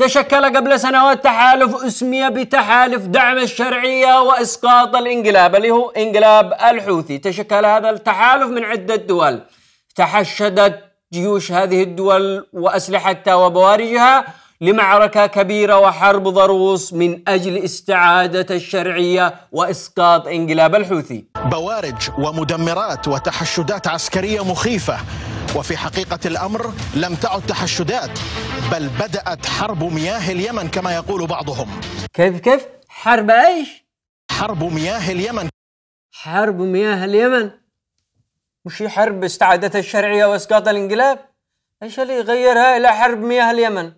تشكل قبل سنوات تحالف اسمي بتحالف دعم الشرعية وإسقاط الانقلاب اللي هو انقلاب الحوثي تشكل هذا التحالف من عدة دول تحشدت جيوش هذه الدول وأسلحتها وبوارجها لمعركة كبيرة وحرب ضروس من أجل استعادة الشرعية وإسقاط انقلاب الحوثي بوارج ومدمرات وتحشدات عسكرية مخيفة وفي حقيقة الأمر لم تعد تحشدات بل بدأت حرب مياه اليمن كما يقول بعضهم كيف كيف حرب ايش حرب مياه اليمن حرب مياه اليمن مش حرب استعادتها الشرعية واسقاط الانقلاب ايش اللي غيرها الى حرب مياه اليمن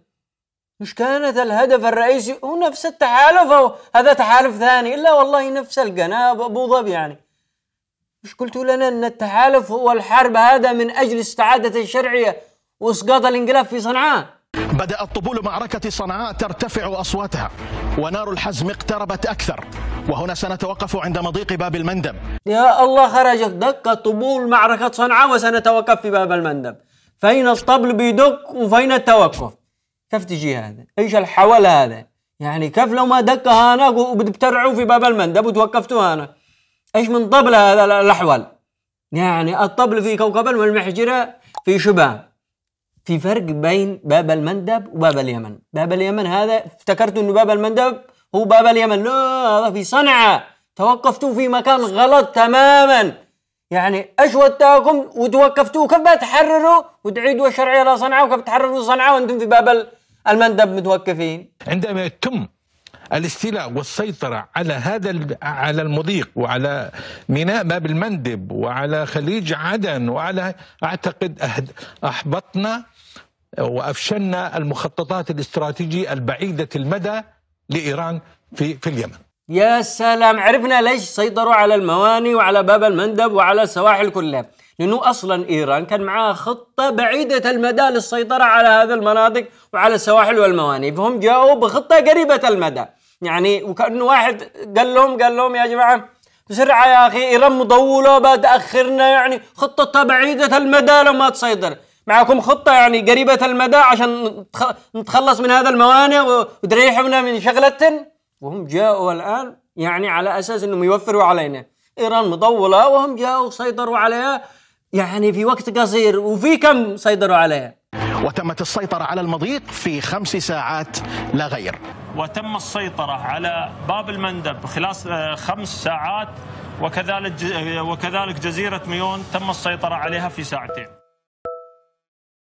مش كانت الهدف الرئيسي هو نفس التحالف أو هذا تحالف ثاني إلا والله نفس القناة أبو ظبي يعني مش قلتوا لنا أن التحالف هو الحرب هذا من أجل استعادة الشرعية وإسقاط الانقلاب في صنعاء بدأت طبول معركة صنعاء ترتفع أصواتها ونار الحزم اقتربت أكثر وهنا سنتوقف عند مضيق باب المندب يا الله خرجت دقة طبول معركة صنعاء وسنتوقف في باب المندب فين الطبل بيدق وفين التوقف كيف تجي هذا ايش الحول هذا يعني كيف لو ما دق هناك وبترعوا في باب المندب وتوقفتوا هناك ايش من طبل الاحول يعني الطبل في كوكب والمحجره في شباه في فرق بين باب المندب وباب اليمن باب اليمن هذا افتكرت انه باب المندب هو باب اليمن لا هذا في صنعاء توقفتوا في مكان غلط تماما يعني ايش وداكم وتوقفتوا كيف بتحرروا وتعيدوا الشرعيه لصنعاء وكيف تحرروا صنعاء وانتم في باب المندب متوقفين عندما يتم الاستيلاء والسيطرة على هذا على المضيق وعلى ميناء باب المندب وعلى خليج عدن وعلى أعتقد أحبطنا وأفشلنا المخططات الاستراتيجية البعيدة المدى لإيران في, في اليمن يا سلام عرفنا ليش سيطروا على المواني وعلى باب المندب وعلى السواحل كلها لأنه أصلا إيران كان معها خطة بعيدة المدى للسيطرة على هذه المناطق وعلى السواحل والمواني فهم جاءوا بخطة قريبة المدى يعني وكانه واحد قال لهم قال لهم يا جماعه بسرعه يا اخي ايران مطوله بتاخرنا يعني خطتها بعيده المدى لو ما تسيطر معكم خطة يعني قريبة المدى عشان نتخلص من هذا الموانئ وتريحنا من شغلة وهم جاءوا الآن يعني على أساس أنهم يوفروا علينا إيران مطولة وهم جاءوا سيطروا عليها يعني في وقت قصير وفي كم سيطروا عليها وتمت السيطرة على المضيق في خمس ساعات لا غير وتم السيطرة على باب المندب خلال آه، خمس ساعات وكذلك آه، وكذلك جزيرة ميون تم السيطرة عليها في ساعتين